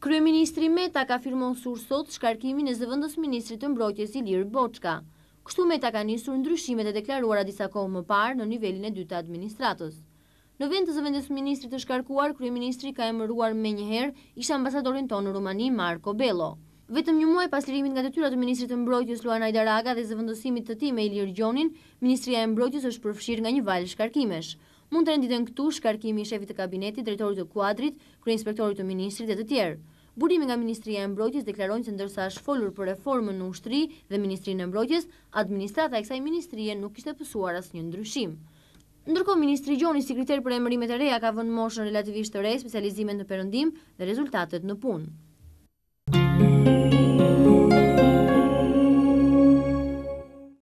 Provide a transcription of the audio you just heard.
Kryeministri Meta ka firmon sur sot shkarkimin e zëvëndës Ministrit të mbrojtjes Ilir Boçka. Kështu Meta ka njësur ndryshimet e deklaruara disa kohë më parë në nivelin e dyta administratës. Në vend të zëvëndës Ministrit të shkarkuar, Kryeministri ka emëruar me njëherë ishë ambasadorin tonë në Rumani, Marko Bello. Vetëm një muaj pas lirimit nga të tyra të Ministrit të mbrojtjes Luana Idaraga dhe zëvëndësimit të ti me Ilir Gjonin, Ministria e mbrojtjes është përfshirë nga një valë shkarkimesh mund të renditën këtu shkarkimi i shefit të kabinetit, drejtorit të kuadrit, kërë inspektorit të ministrit dhe të tjerë. Burimi nga Ministria e Mbrojtjes deklarojnë se ndërsa është folur për reformën në ushtri dhe Ministrinë e Mbrojtjes, administrata e kësaj ministrie nuk ishte pësuar asë një ndryshim. Ndërko, Ministri Gjoni, si kriter për emërimet e reja, ka vënë moshën relativisht të rej, specializimet në përëndim dhe rezultatet në punë.